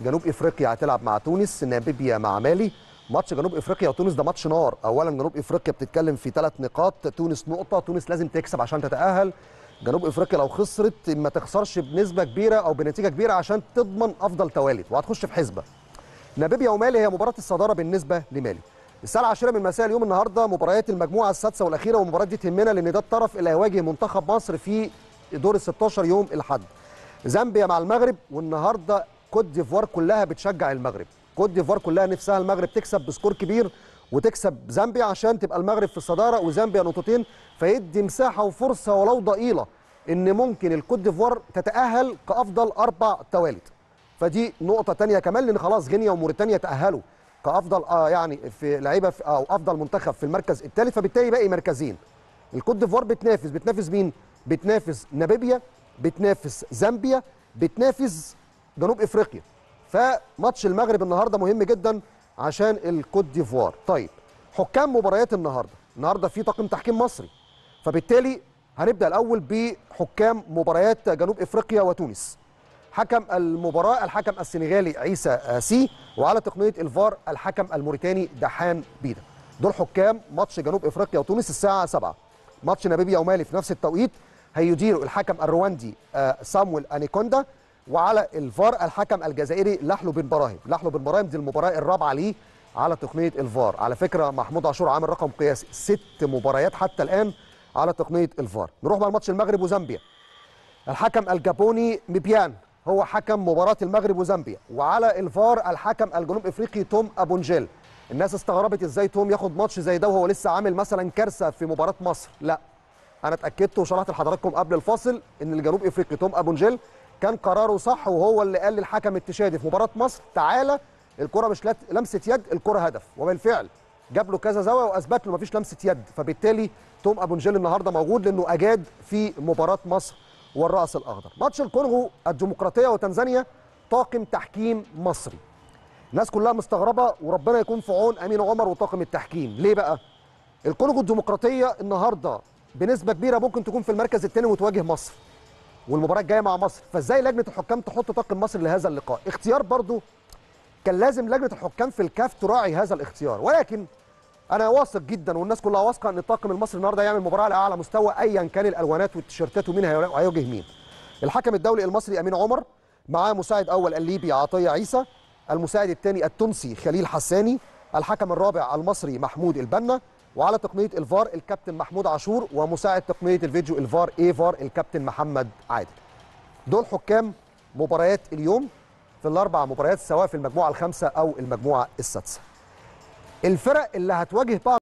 جنوب افريقيا هتلعب مع تونس ناميبيا مع مالي ماتش جنوب افريقيا وتونس ده ماتش نار اولا جنوب افريقيا بتتكلم في ثلاث نقاط تونس نقطه تونس لازم تكسب عشان تتاهل جنوب افريقيا لو خسرت ما تخسرش بنسبه كبيره او بنتيجه كبيره عشان تضمن افضل توالد وهتخش في حسبه ناميبيا ومالي هي مباراه الصداره بالنسبه لمالي الساعه 10 من مساء اليوم النهارده مباريات المجموعه السادسه والاخيره والمباراه دي تهمنا لان ده الطرف اللي هيواجه منتخب مصر في دور ال 16 يوم الاحد زامبيا مع المغرب والنهارده كوت ديفوار كلها بتشجع المغرب كوت ديفوار كلها نفسها المغرب تكسب بسكور كبير وتكسب زامبيا عشان تبقى المغرب في الصداره وزامبيا نقطتين فيدي مساحه وفرصه ولو ضئيله ان ممكن الكوت ديفوار تتاهل كافضل اربع توالد فدي نقطه ثانيه كمان لان خلاص غينيا وموريتانيا تاهلوا كافضل آه يعني في لعيبه او افضل منتخب في المركز الثالث فبالتالي باقي مركزين الكوت ديفوار بتنافس بتنافس مين بتنافس نابيبيا بتنافس زامبيا بتنافس جنوب افريقيا فماتش المغرب النهارده مهم جدا عشان الكوت ديفوار طيب حكام مباريات النهارده النهارده في طاقم تحكيم مصري فبالتالي هنبدا الاول بحكام مباريات جنوب افريقيا وتونس حكم المباراه الحكم السنغالي عيسى سي وعلى تقنيه الفار الحكم الموريتاني دحان بيدا دول حكام ماتش جنوب افريقيا وتونس الساعه 7 ماتش نابيبيا ومالي في نفس التوقيت هيديره الحكم الرواندي آه، سامويل انيكوندا وعلى الفار الحكم الجزائري لحلو بن براهيم لحلو بن براهيم دي المباراه الرابعه ليه على تقنيه الفار على فكره محمود عاشور عامل رقم قياسي ست مباريات حتى الان على تقنيه الفار نروح بقى لماتش المغرب وزامبيا الحكم الجابوني مبيان هو حكم مباراه المغرب وزامبيا وعلى الفار الحكم الجنوب افريقي توم ابونجيل الناس استغربت ازاي توم ياخد ماتش زي ده وهو لسه عامل مثلا كارثه في مباراه مصر لا انا اتاكدت وشرحت لحضراتكم قبل الفاصل ان الجنوب افريقي توم ابونجيل كان قراره صح وهو اللي قال للحكم التشادي في مباراه مصر تعالى الكره مش لمسه يد الكره هدف وبالفعل جاب له كذا زاويه واثبت له مفيش لمسه يد فبالتالي توم ابو نجيل النهارده موجود لانه اجاد في مباراه مصر والرأس الاخضر ماتش الكونغو الديمقراطيه وتنزانيا طاقم تحكيم مصري الناس كلها مستغربه وربنا يكون في عون امين عمر وطاقم التحكيم ليه بقى الكونغو الديمقراطيه النهارده بنسبه كبيره ممكن تكون في المركز الثاني وتواجه مصر والمباراه الجايه مع مصر فازاي لجنه الحكام تحط طاقم مصر لهذا اللقاء اختيار برضو كان لازم لجنه الحكام في الكاف تراعي هذا الاختيار ولكن انا واثق جدا والناس كلها واثقه ان الطاقم المصري النهارده هيعمل مباراه على اعلى مستوى ايا كان الالوانات والتيشيرتات ومين هيواجه مين الحكم الدولي المصري امين عمر معاه مساعد اول الليبي عطيه عيسى المساعد الثاني التونسي خليل حساني الحكم الرابع المصري محمود البنا وعلى تقنيه الفار الكابتن محمود عاشور ومساعد تقنيه الفيديو الفار اي فار الكابتن محمد عادل دول حكام مباريات اليوم في الاربع مباريات سواء في المجموعه الخامسه او المجموعه السادسه الفرق اللي هتواجه بعض